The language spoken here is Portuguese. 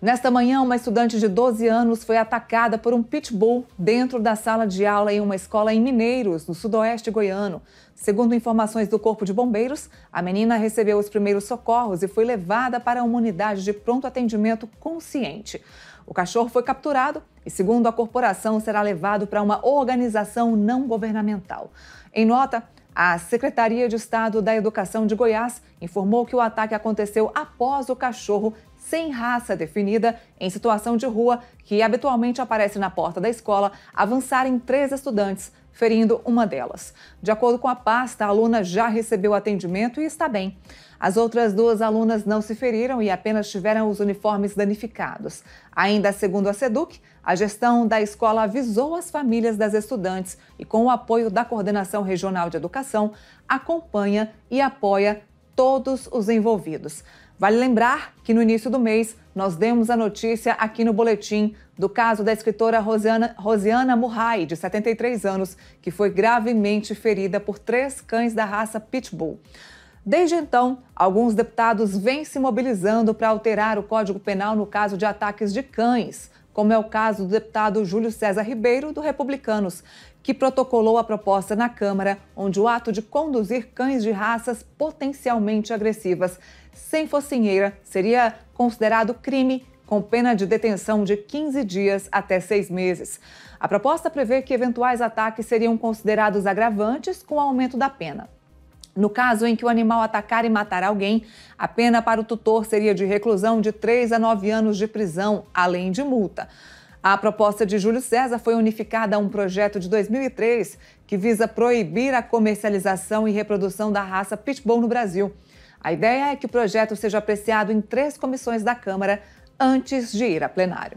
Nesta manhã, uma estudante de 12 anos foi atacada por um pitbull dentro da sala de aula em uma escola em Mineiros, no sudoeste goiano. Segundo informações do Corpo de Bombeiros, a menina recebeu os primeiros socorros e foi levada para uma unidade de pronto atendimento consciente. O cachorro foi capturado e, segundo a corporação, será levado para uma organização não governamental. Em nota, a Secretaria de Estado da Educação de Goiás informou que o ataque aconteceu após o cachorro sem raça definida em situação de rua, que habitualmente aparece na porta da escola, avançarem três estudantes, ferindo uma delas. De acordo com a pasta, a aluna já recebeu atendimento e está bem. As outras duas alunas não se feriram e apenas tiveram os uniformes danificados. Ainda segundo a SEDUC, a gestão da escola avisou as famílias das estudantes e, com o apoio da Coordenação Regional de Educação, acompanha e apoia todos os envolvidos. Vale lembrar que no início do mês nós demos a notícia aqui no boletim do caso da escritora Rosiana, Rosiana Murray, de 73 anos, que foi gravemente ferida por três cães da raça Pitbull. Desde então, alguns deputados vêm se mobilizando para alterar o Código Penal no caso de ataques de cães como é o caso do deputado Júlio César Ribeiro, do Republicanos, que protocolou a proposta na Câmara, onde o ato de conduzir cães de raças potencialmente agressivas sem focinheira seria considerado crime com pena de detenção de 15 dias até seis meses. A proposta prevê que eventuais ataques seriam considerados agravantes com aumento da pena. No caso em que o animal atacar e matar alguém, a pena para o tutor seria de reclusão de 3 a 9 anos de prisão, além de multa. A proposta de Júlio César foi unificada a um projeto de 2003 que visa proibir a comercialização e reprodução da raça Pitbull no Brasil. A ideia é que o projeto seja apreciado em três comissões da Câmara antes de ir a plenário.